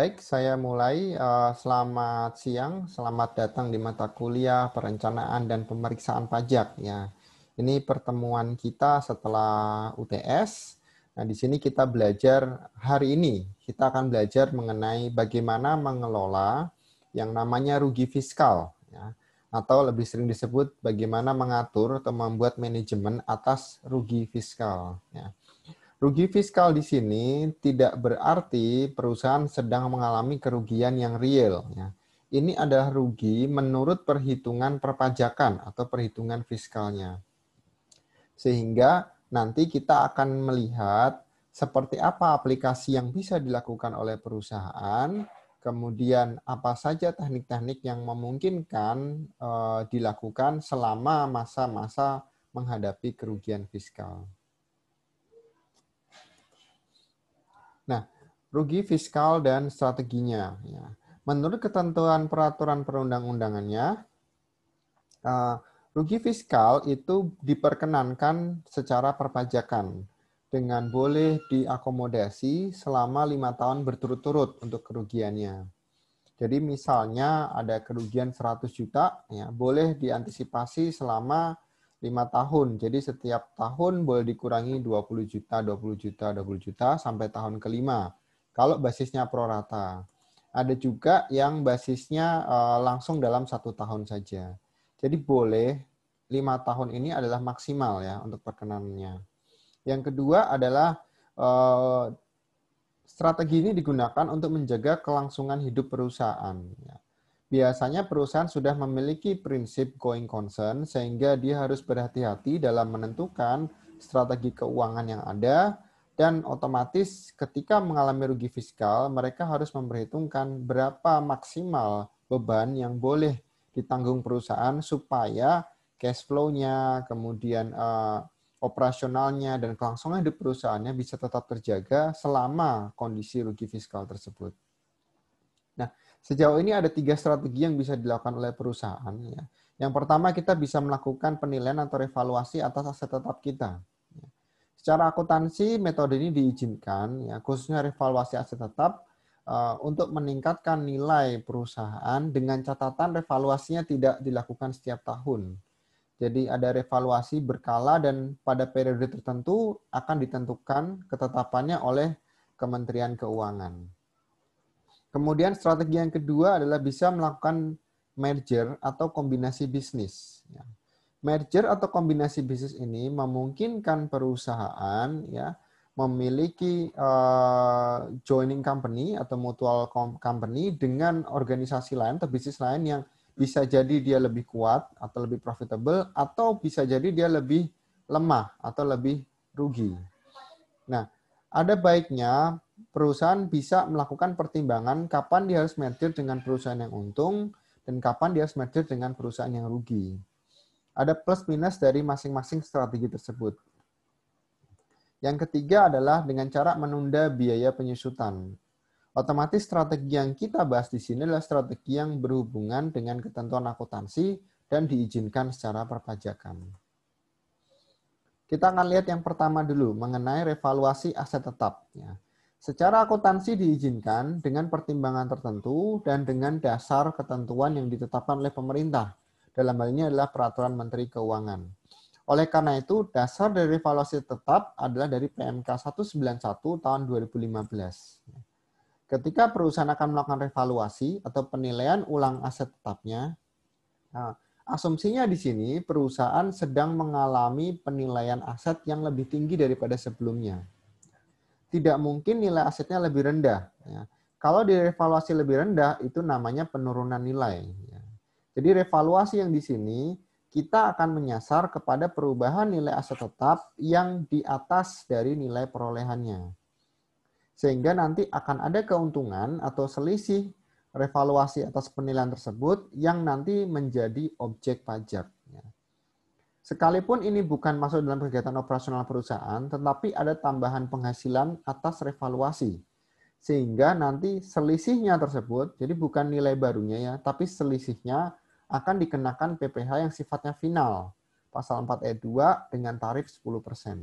Baik, saya mulai. Eh, selamat siang, selamat datang di mata kuliah perencanaan dan pemeriksaan pajak. Ya, ini pertemuan kita setelah UTS. Nah, di sini kita belajar hari ini. Kita akan belajar mengenai bagaimana mengelola yang namanya rugi fiskal, ya, atau lebih sering disebut bagaimana mengatur atau membuat manajemen atas rugi fiskal. Ya. Rugi fiskal di sini tidak berarti perusahaan sedang mengalami kerugian yang real. Ya. Ini adalah rugi menurut perhitungan perpajakan atau perhitungan fiskalnya. Sehingga nanti kita akan melihat seperti apa aplikasi yang bisa dilakukan oleh perusahaan, kemudian apa saja teknik-teknik yang memungkinkan eh, dilakukan selama masa-masa menghadapi kerugian fiskal. rugi fiskal dan strateginya. Ya. Menurut ketentuan peraturan perundang-undangannya, eh, rugi fiskal itu diperkenankan secara perpajakan dengan boleh diakomodasi selama lima tahun berturut-turut untuk kerugiannya. Jadi misalnya ada kerugian 100 juta, ya boleh diantisipasi selama lima tahun. Jadi setiap tahun boleh dikurangi 20 juta, 20 juta, 20 juta sampai tahun kelima kalau basisnya prorata. Ada juga yang basisnya eh, langsung dalam satu tahun saja. Jadi boleh lima tahun ini adalah maksimal ya untuk perkenannya. Yang kedua adalah eh, strategi ini digunakan untuk menjaga kelangsungan hidup perusahaan. Biasanya perusahaan sudah memiliki prinsip going concern sehingga dia harus berhati-hati dalam menentukan strategi keuangan yang ada, dan otomatis ketika mengalami rugi fiskal, mereka harus memperhitungkan berapa maksimal beban yang boleh ditanggung perusahaan supaya cash flow-nya, kemudian eh, operasionalnya dan kelangsungan hidup perusahaannya bisa tetap terjaga selama kondisi rugi fiskal tersebut. Nah, sejauh ini ada tiga strategi yang bisa dilakukan oleh perusahaan. Ya. Yang pertama, kita bisa melakukan penilaian atau evaluasi atas aset tetap kita. Secara akuntansi, metode ini diizinkan, ya, khususnya revaluasi aset tetap, eh, untuk meningkatkan nilai perusahaan dengan catatan revaluasinya tidak dilakukan setiap tahun. Jadi ada revaluasi berkala dan pada periode tertentu akan ditentukan ketetapannya oleh Kementerian Keuangan. Kemudian strategi yang kedua adalah bisa melakukan merger atau kombinasi bisnis. Ya. Merger atau kombinasi bisnis ini memungkinkan perusahaan ya memiliki uh, joining company atau mutual company dengan organisasi lain atau bisnis lain yang bisa jadi dia lebih kuat atau lebih profitable atau bisa jadi dia lebih lemah atau lebih rugi. Nah, ada baiknya perusahaan bisa melakukan pertimbangan kapan dia harus merger dengan perusahaan yang untung dan kapan dia harus merger dengan perusahaan yang rugi. Ada plus minus dari masing-masing strategi tersebut. Yang ketiga adalah dengan cara menunda biaya penyusutan. Otomatis strategi yang kita bahas di sini adalah strategi yang berhubungan dengan ketentuan akuntansi dan diizinkan secara perpajakan. Kita akan lihat yang pertama dulu mengenai revaluasi aset tetap. Ya. Secara akuntansi diizinkan dengan pertimbangan tertentu dan dengan dasar ketentuan yang ditetapkan oleh pemerintah. Dalam hal ini adalah peraturan Menteri Keuangan. Oleh karena itu, dasar dari evaluasi tetap adalah dari PMK 191 tahun 2015. Ketika perusahaan akan melakukan revaluasi atau penilaian ulang aset tetapnya, nah, asumsinya di sini perusahaan sedang mengalami penilaian aset yang lebih tinggi daripada sebelumnya. Tidak mungkin nilai asetnya lebih rendah. Ya. Kalau direvaluasi lebih rendah, itu namanya penurunan nilai. Ya. Jadi revaluasi yang di sini kita akan menyasar kepada perubahan nilai aset tetap yang di atas dari nilai perolehannya. Sehingga nanti akan ada keuntungan atau selisih revaluasi atas penilaian tersebut yang nanti menjadi objek pajak. Ya. Sekalipun ini bukan masuk dalam kegiatan operasional perusahaan, tetapi ada tambahan penghasilan atas revaluasi sehingga nanti selisihnya tersebut, jadi bukan nilai barunya ya, tapi selisihnya akan dikenakan PPh yang sifatnya final. Pasal 4 e 2 dengan tarif 10%.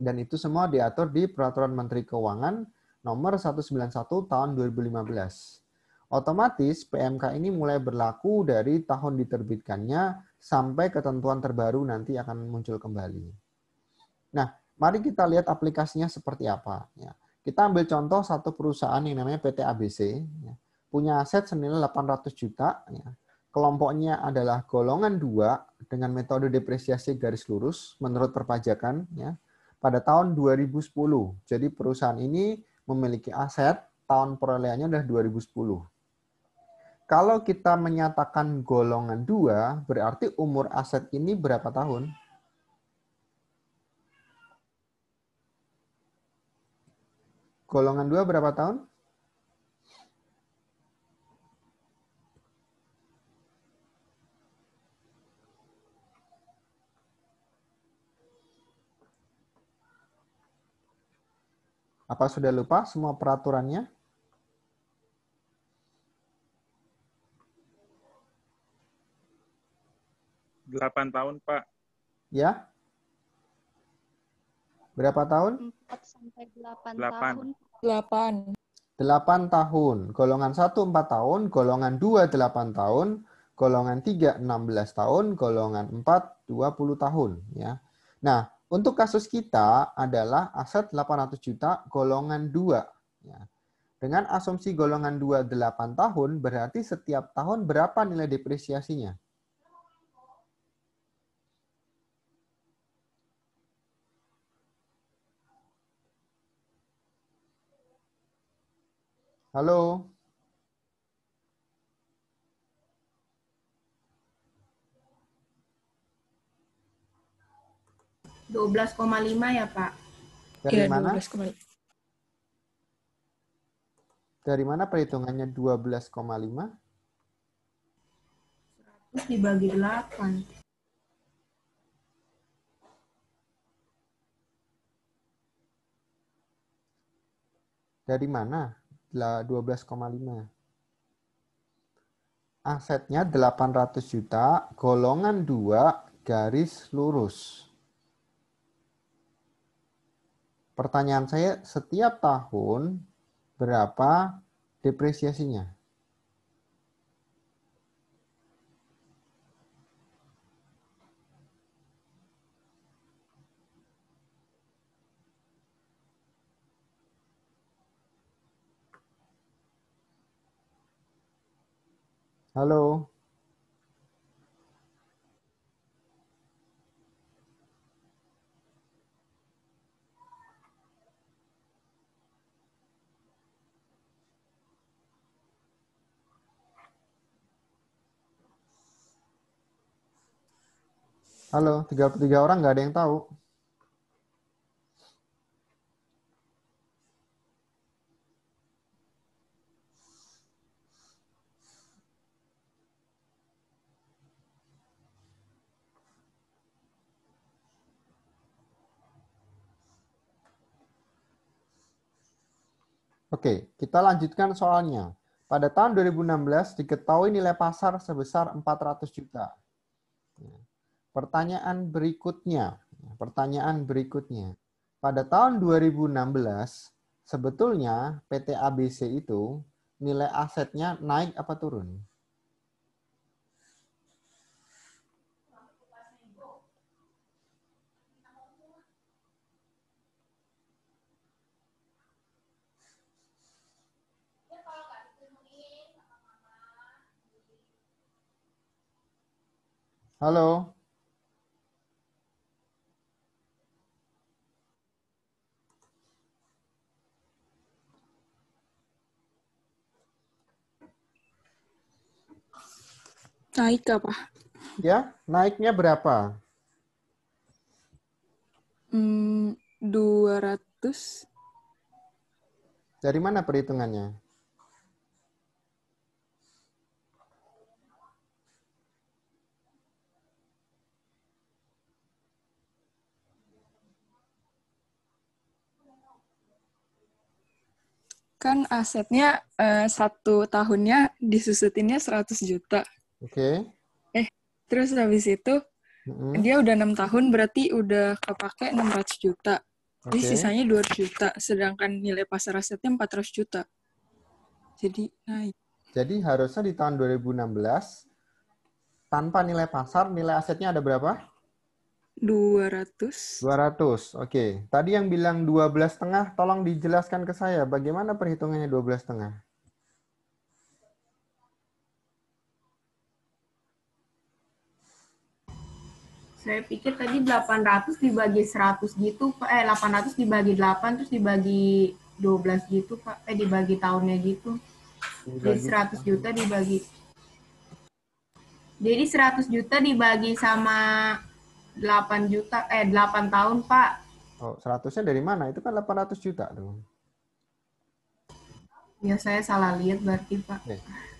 Dan itu semua diatur di Peraturan Menteri Keuangan nomor 191 tahun 2015. Otomatis PMK ini mulai berlaku dari tahun diterbitkannya sampai ketentuan terbaru nanti akan muncul kembali. Nah, mari kita lihat aplikasinya seperti apa. Ya. Kita ambil contoh satu perusahaan yang namanya PT ABC, ya. punya aset senilai 800 juta, ya. kelompoknya adalah golongan 2 dengan metode depresiasi garis lurus menurut perpajakan ya, pada tahun 2010. Jadi perusahaan ini memiliki aset tahun perolehannya adalah 2010. Kalau kita menyatakan golongan 2, berarti umur aset ini berapa tahun? Golongan 2 berapa tahun? Apa sudah lupa semua peraturannya? Delapan tahun, Pak. Ya, Berapa tahun? 4 sampai 8, 8. tahun. 8. 8 tahun. Golongan 1 4 tahun, golongan 2 8 tahun, golongan 3 16 tahun, golongan 4 20 tahun ya. Nah, untuk kasus kita adalah aset 800 juta golongan 2 ya. Dengan asumsi golongan 2 8 tahun berarti setiap tahun berapa nilai depresiasinya? Halo. Dua belas koma lima ya Pak. Dari ya, mana? 12, Dari mana perhitungannya 12,5? 100 dibagi 8. Dari mana? 12,5. Asetnya 800 juta, golongan 2 garis lurus. Pertanyaan saya, setiap tahun berapa depresiasinya? Halo. Halo, 33 orang nggak ada yang tahu. Oke, kita lanjutkan soalnya. Pada tahun 2016 diketahui nilai pasar sebesar 400 juta. Ya. Pertanyaan berikutnya, ya, pertanyaan berikutnya. Pada tahun 2016 sebetulnya PT ABC itu nilai asetnya naik apa turun? Halo. Naik apa? Ya, naiknya berapa? Hmm, 200. Dari mana perhitungannya? kan asetnya uh, satu tahunnya disusutinnya 100 juta. Oke. Okay. Eh, terus habis itu mm-hmm. dia udah enam tahun berarti udah kepake 600 juta. Okay. Jadi sisanya 200 juta, sedangkan nilai pasar asetnya 400 juta. Jadi naik. Jadi harusnya di tahun 2016 tanpa nilai pasar, nilai asetnya ada berapa? 200. 200, oke. Okay. Tadi yang bilang 12 setengah, tolong dijelaskan ke saya. Bagaimana perhitungannya 12 setengah? Saya pikir tadi 800 dibagi 100 gitu, Pak. Eh, 800 dibagi 8, terus dibagi 12 gitu, Pak. Eh, dibagi tahunnya gitu. Jadi 100 juta dibagi. Jadi 100 juta dibagi sama 8 juta eh 8 tahun, Pak. Oh, 100 dari mana? Itu kan 800 juta tuh. Ya saya salah lihat berarti, Pak.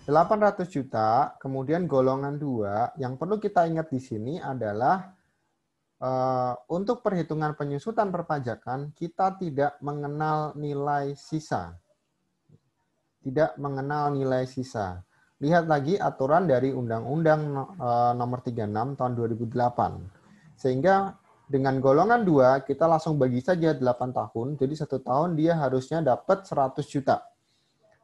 delapan 800 juta, kemudian golongan 2, yang perlu kita ingat di sini adalah uh, untuk perhitungan penyusutan perpajakan kita tidak mengenal nilai sisa. Tidak mengenal nilai sisa. Lihat lagi aturan dari Undang-Undang eh, nomor 36 tahun 2008 sehingga dengan golongan 2 kita langsung bagi saja 8 tahun. Jadi satu tahun dia harusnya dapat 100 juta.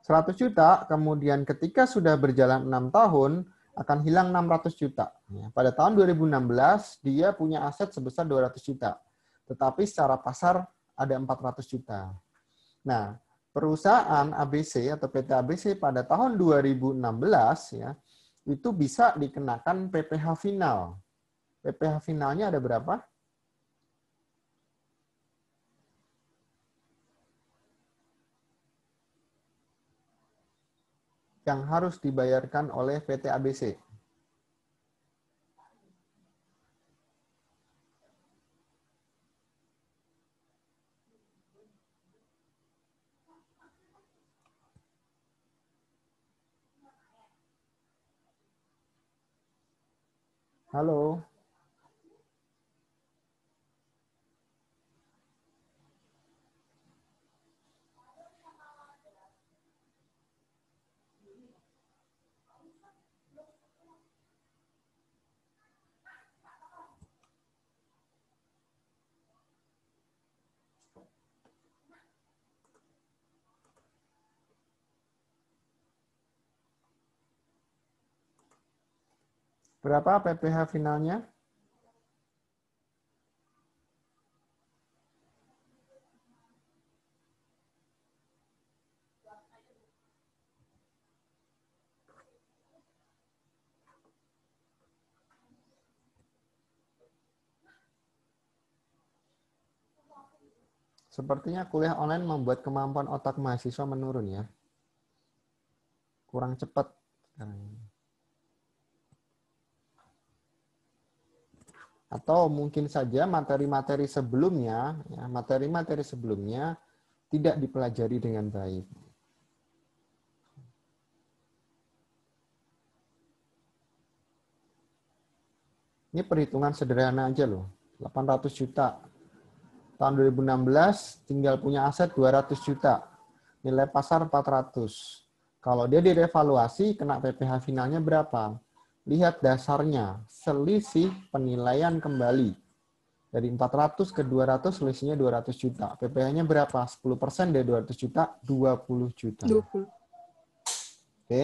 100 juta kemudian ketika sudah berjalan 6 tahun akan hilang 600 juta. Ya, pada tahun 2016 dia punya aset sebesar 200 juta. Tetapi secara pasar ada 400 juta. Nah, perusahaan ABC atau PT ABC pada tahun 2016 ya itu bisa dikenakan PPh final PPH finalnya ada berapa? Yang harus dibayarkan oleh PT ABC. Berapa PPH finalnya? Sepertinya kuliah online membuat kemampuan otak mahasiswa menurun ya. Kurang cepat sekarang. atau mungkin saja materi-materi sebelumnya, ya, materi-materi ya, sebelumnya tidak dipelajari dengan baik. Ini perhitungan sederhana aja loh, 800 juta. Tahun 2016 tinggal punya aset 200 juta, nilai pasar 400. Kalau dia direvaluasi, kena PPH finalnya berapa? Lihat dasarnya, selisih penilaian kembali. Dari 400 ke 200 selisihnya 200 juta. PPh-nya berapa? 10% dari 200 juta, 20 juta. 20. Oke.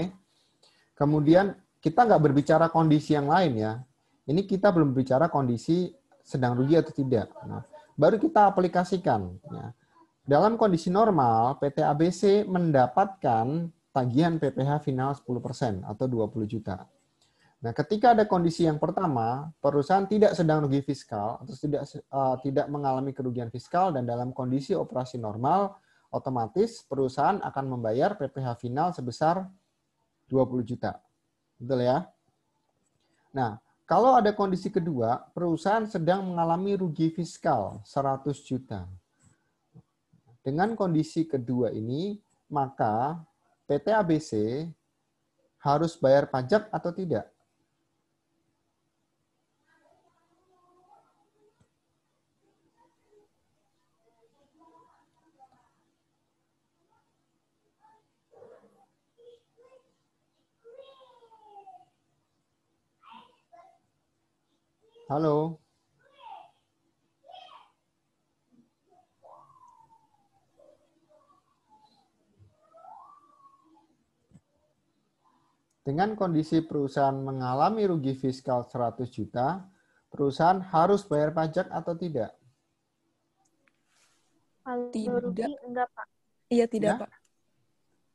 Kemudian kita nggak berbicara kondisi yang lain ya. Ini kita belum bicara kondisi sedang rugi atau tidak. Nah, baru kita aplikasikan. Ya. Dalam kondisi normal, PT ABC mendapatkan tagihan PPh final 10% atau 20 juta. Nah, ketika ada kondisi yang pertama, perusahaan tidak sedang rugi fiskal atau tidak uh, tidak mengalami kerugian fiskal dan dalam kondisi operasi normal, otomatis perusahaan akan membayar PPh final sebesar 20 juta. Betul ya? Nah, kalau ada kondisi kedua, perusahaan sedang mengalami rugi fiskal 100 juta. Dengan kondisi kedua ini, maka PT ABC harus bayar pajak atau tidak? Halo. Dengan kondisi perusahaan mengalami rugi fiskal 100 juta, perusahaan harus bayar pajak atau tidak? Kalau tidak. rugi enggak, Pak. Iya, tidak, ya? Pak.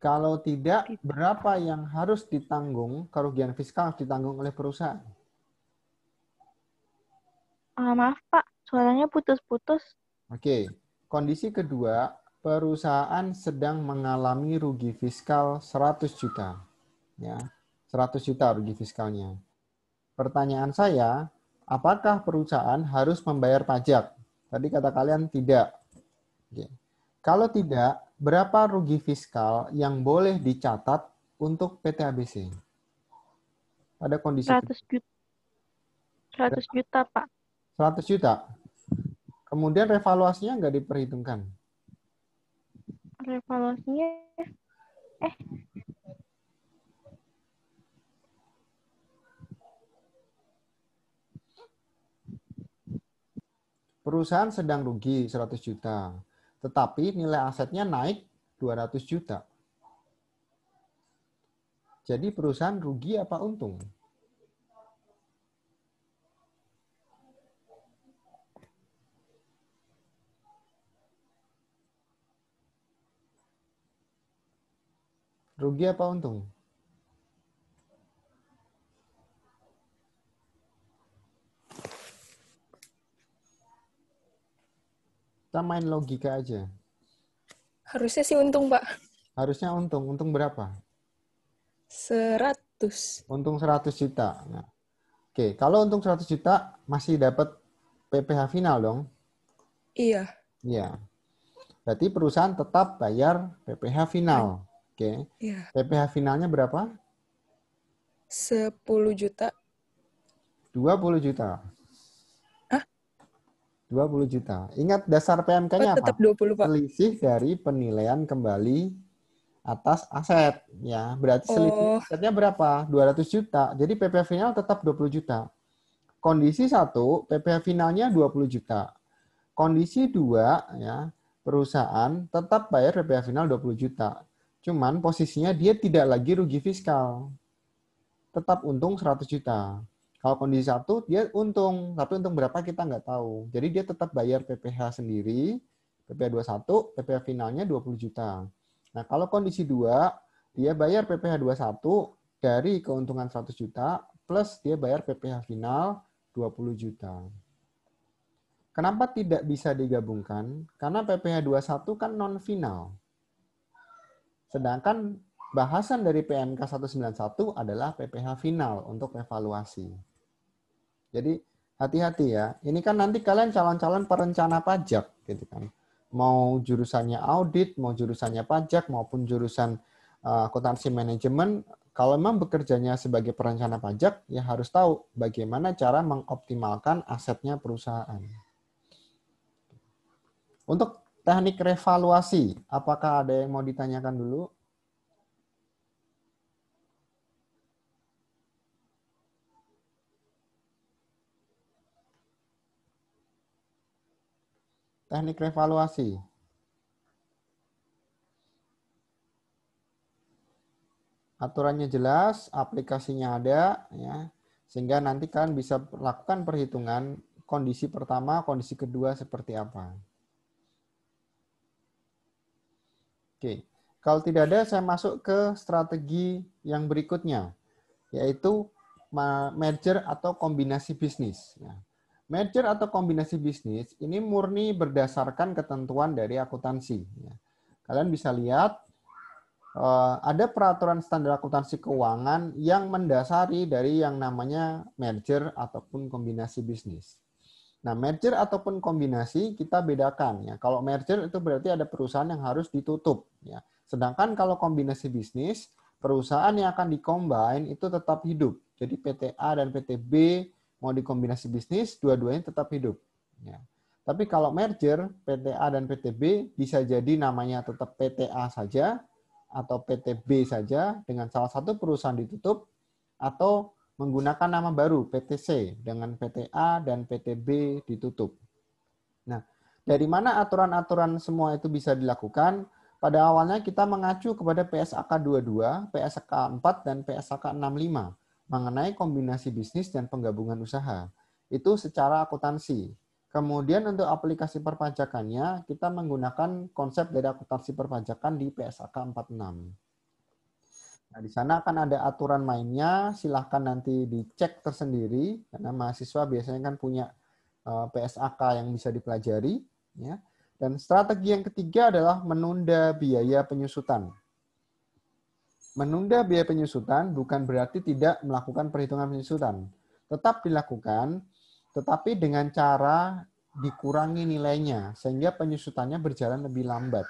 Kalau tidak, berapa yang harus ditanggung kerugian fiskal ditanggung oleh perusahaan? Uh, maaf Pak, suaranya putus-putus. Oke, okay. kondisi kedua, perusahaan sedang mengalami rugi fiskal 100 juta. Ya, 100 juta rugi fiskalnya. Pertanyaan saya, apakah perusahaan harus membayar pajak? Tadi kata kalian tidak. Oke. Kalau tidak, berapa rugi fiskal yang boleh dicatat untuk PT ABC? Pada kondisi 100 juta. 100 juta, Pak. 100 juta. Kemudian revaluasinya nggak diperhitungkan. Revaluasinya eh Perusahaan sedang rugi 100 juta, tetapi nilai asetnya naik 200 juta. Jadi perusahaan rugi apa untung? Rugi apa untung? Kita main logika aja. Harusnya sih untung, Pak. Harusnya untung. Untung berapa? 100. Untung 100 juta. Nah. Oke, kalau untung 100 juta masih dapat PPh final dong? Iya. Iya. Berarti perusahaan tetap bayar PPh final. Oke. Okay. Yeah. PPH finalnya berapa? 10 juta. 20 juta. Hah? 20 juta. Ingat dasar PMK-nya oh, apa? Tetap 20, Pak. Selisih dari penilaian kembali atas aset ya. Berarti selisih oh. asetnya berapa? 200 juta. Jadi PPH final tetap 20 juta. Kondisi satu, PPH finalnya 20 juta. Kondisi dua, ya, perusahaan tetap bayar PPH final 20 juta. Cuman posisinya dia tidak lagi rugi fiskal. Tetap untung 100 juta. Kalau kondisi satu, dia untung. Tapi untung berapa kita nggak tahu. Jadi dia tetap bayar PPH sendiri, PPH 21, PPH finalnya 20 juta. Nah, kalau kondisi 2, dia bayar PPH 21 dari keuntungan 100 juta, plus dia bayar PPH final 20 juta. Kenapa tidak bisa digabungkan? Karena PPH 21 kan non-final. Sedangkan bahasan dari PMK 191 adalah PPH final untuk evaluasi. Jadi hati-hati ya. Ini kan nanti kalian calon-calon perencana pajak gitu kan. Mau jurusannya audit, mau jurusannya pajak maupun jurusan uh, akuntansi manajemen, kalau memang bekerjanya sebagai perencana pajak ya harus tahu bagaimana cara mengoptimalkan asetnya perusahaan. Untuk Teknik revaluasi, apakah ada yang mau ditanyakan dulu? Teknik revaluasi. Aturannya jelas, aplikasinya ada, ya. sehingga nanti kalian bisa lakukan perhitungan kondisi pertama, kondisi kedua seperti apa. Oke, kalau tidak ada saya masuk ke strategi yang berikutnya, yaitu merger atau kombinasi bisnis. Nah, merger atau kombinasi bisnis ini murni berdasarkan ketentuan dari akuntansi. Ya, kalian bisa lihat eh, ada peraturan standar akuntansi keuangan yang mendasari dari yang namanya merger ataupun kombinasi bisnis. Nah, merger ataupun kombinasi kita bedakan ya. Kalau merger itu berarti ada perusahaan yang harus ditutup. Ya. Sedangkan kalau kombinasi bisnis, perusahaan yang akan dikombin itu tetap hidup. Jadi PT A dan PT B mau dikombinasi bisnis, dua-duanya tetap hidup. Ya. Tapi kalau merger, PT A dan PT B bisa jadi namanya tetap PT A saja atau PT B saja dengan salah satu perusahaan ditutup atau menggunakan nama baru pt c dengan PT A dan PT B ditutup. Nah, dari mana aturan-aturan semua itu bisa dilakukan? Pada awalnya kita mengacu kepada PSAK 22, PSAK 4, dan PSAK 65 mengenai kombinasi bisnis dan penggabungan usaha. Itu secara akuntansi. Kemudian untuk aplikasi perpajakannya, kita menggunakan konsep dari akuntansi perpajakan di PSAK 46. Nah, di sana akan ada aturan mainnya, silahkan nanti dicek tersendiri, karena mahasiswa biasanya kan punya eh, PSAK yang bisa dipelajari. Ya. Dan strategi yang ketiga adalah menunda biaya penyusutan. Menunda biaya penyusutan bukan berarti tidak melakukan perhitungan penyusutan. Tetap dilakukan, tetapi dengan cara dikurangi nilainya, sehingga penyusutannya berjalan lebih lambat.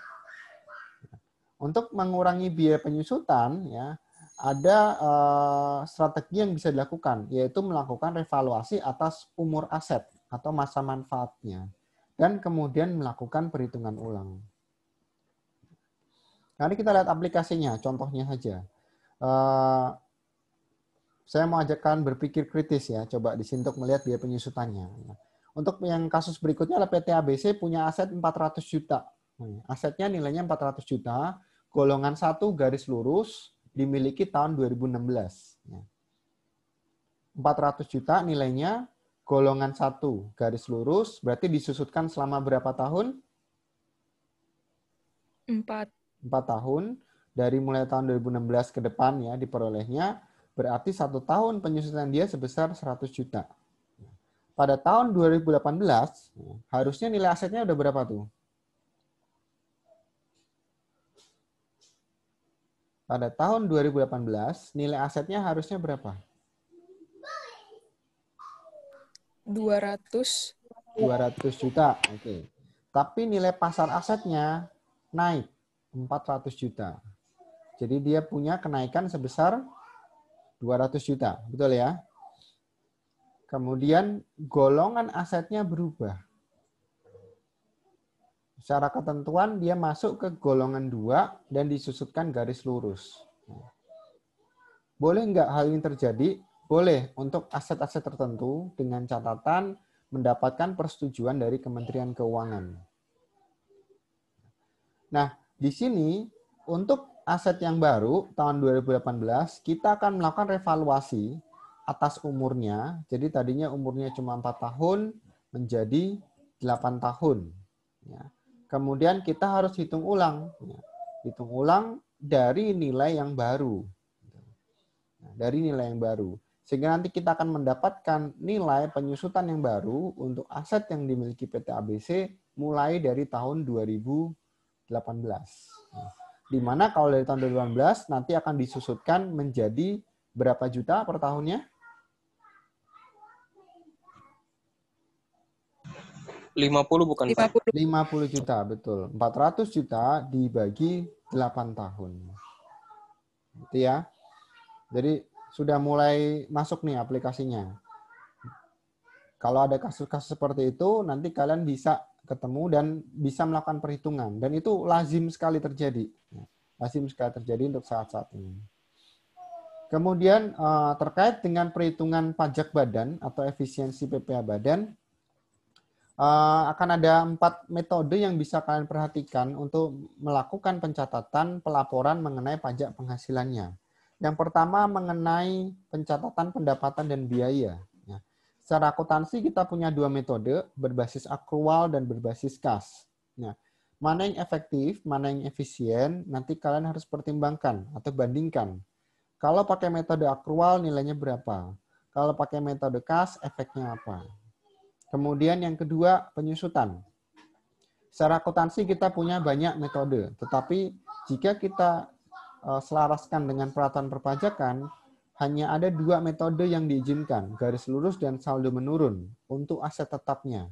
Untuk mengurangi biaya penyusutan, ya ada uh, strategi yang bisa dilakukan, yaitu melakukan revaluasi atas umur aset atau masa manfaatnya dan kemudian melakukan perhitungan ulang. ini kita lihat aplikasinya, contohnya saja. Eh, saya mau ajakkan berpikir kritis ya, coba di untuk melihat biaya penyusutannya. Untuk yang kasus berikutnya adalah PT ABC punya aset 400 juta. Asetnya nilainya 400 juta, golongan satu garis lurus dimiliki tahun 2016. 400 juta nilainya golongan satu garis lurus berarti disusutkan selama berapa tahun? Empat. Empat tahun dari mulai tahun 2016 ke depan ya diperolehnya berarti satu tahun penyusutan dia sebesar 100 juta. Pada tahun 2018 harusnya nilai asetnya udah berapa tuh? Pada tahun 2018 nilai asetnya harusnya berapa? 200 200 juta. Oke. Okay. Tapi nilai pasar asetnya naik 400 juta. Jadi dia punya kenaikan sebesar 200 juta, betul ya? Kemudian golongan asetnya berubah. Secara ketentuan dia masuk ke golongan 2 dan disusutkan garis lurus. Boleh nggak hal ini terjadi? boleh untuk aset-aset tertentu dengan catatan mendapatkan persetujuan dari Kementerian Keuangan. Nah, di sini untuk aset yang baru tahun 2018 kita akan melakukan revaluasi atas umurnya. Jadi tadinya umurnya cuma 4 tahun menjadi 8 tahun. Ya. Kemudian kita harus hitung ulang. Ya. Hitung ulang dari nilai yang baru. Nah, dari nilai yang baru. Sehingga nanti kita akan mendapatkan nilai penyusutan yang baru untuk aset yang dimiliki PT ABC mulai dari tahun 2018. Nah, di mana kalau dari tahun 2018 nanti akan disusutkan menjadi berapa juta per tahunnya? 50 bukan 50. 50 juta, betul. 400 juta dibagi 8 tahun. Gitu ya. Jadi sudah mulai masuk nih aplikasinya. Kalau ada kasus-kasus seperti itu, nanti kalian bisa ketemu dan bisa melakukan perhitungan. Dan itu lazim sekali terjadi. Lazim sekali terjadi untuk saat-saat ini. Kemudian eh, terkait dengan perhitungan pajak badan atau efisiensi PPA badan, eh, akan ada empat metode yang bisa kalian perhatikan untuk melakukan pencatatan pelaporan mengenai pajak penghasilannya. Yang pertama mengenai pencatatan pendapatan dan biaya. Ya. Secara akuntansi kita punya dua metode, berbasis akrual dan berbasis kas. Nah, mana yang efektif, mana yang efisien, nanti kalian harus pertimbangkan atau bandingkan. Kalau pakai metode akrual nilainya berapa? Kalau pakai metode kas efeknya apa? Kemudian yang kedua, penyusutan. Secara akuntansi kita punya banyak metode, tetapi jika kita Eh, selaraskan dengan peraturan perpajakan, hanya ada dua metode yang diizinkan, garis lurus dan saldo menurun, untuk aset tetapnya.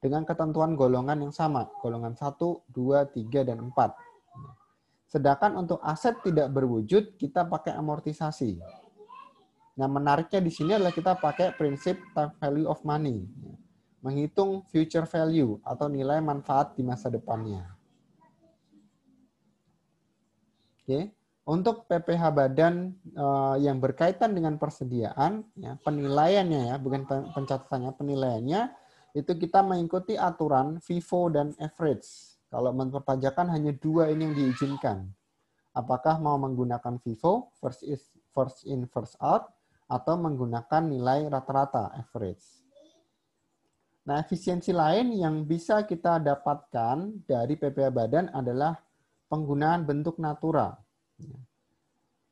Dengan ketentuan golongan yang sama, golongan 1, 2, 3, dan 4. Sedangkan untuk aset tidak berwujud, kita pakai amortisasi. Nah, menariknya di sini adalah kita pakai prinsip time value of money. Menghitung future value atau nilai manfaat di masa depannya. okay, untuk PPh badan uh, yang berkaitan dengan persediaan, ya, penilaiannya ya, bukan pencatatannya, penilaiannya itu kita mengikuti aturan FIFO dan average. Kalau memperpajakan hanya dua ini yang diizinkan. Apakah mau menggunakan FIFO, first, is, first in, first out, atau menggunakan nilai rata-rata, average. Nah, efisiensi lain yang bisa kita dapatkan dari PPH badan adalah penggunaan bentuk natura. Ya.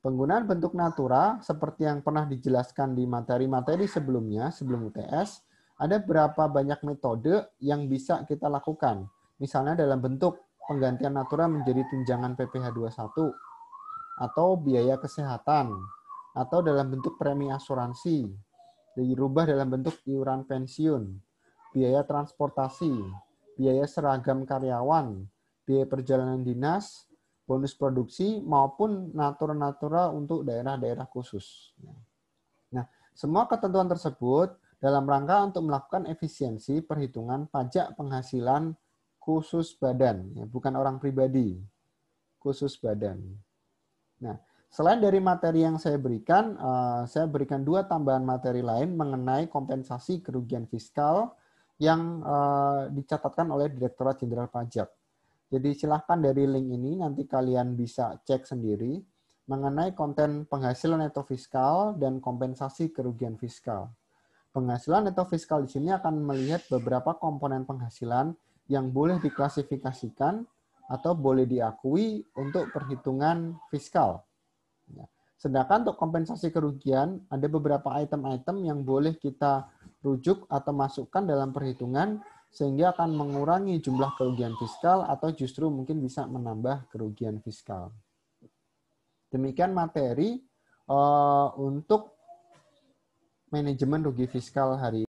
Penggunaan bentuk natura seperti yang pernah dijelaskan di materi-materi sebelumnya, sebelum UTS, ada berapa banyak metode yang bisa kita lakukan. Misalnya dalam bentuk penggantian natura menjadi tunjangan PPh 21 atau biaya kesehatan atau dalam bentuk premi asuransi dirubah dalam bentuk iuran pensiun, biaya transportasi, biaya seragam karyawan, biaya perjalanan dinas, bonus produksi, maupun natura-natura untuk daerah-daerah khusus. Nah, semua ketentuan tersebut dalam rangka untuk melakukan efisiensi perhitungan pajak penghasilan khusus badan, ya, bukan orang pribadi, khusus badan. Nah, selain dari materi yang saya berikan, eh, saya berikan dua tambahan materi lain mengenai kompensasi kerugian fiskal yang eh, dicatatkan oleh Direktorat Jenderal Pajak. Jadi silahkan dari link ini nanti kalian bisa cek sendiri mengenai konten penghasilan neto fiskal dan kompensasi kerugian fiskal. Penghasilan neto fiskal di sini akan melihat beberapa komponen penghasilan yang boleh diklasifikasikan atau boleh diakui untuk perhitungan fiskal. Ya. Sedangkan untuk kompensasi kerugian, ada beberapa item-item yang boleh kita rujuk atau masukkan dalam perhitungan sehingga akan mengurangi jumlah kerugian fiskal atau justru mungkin bisa menambah kerugian fiskal. Demikian materi eh, untuk manajemen rugi fiskal hari ini.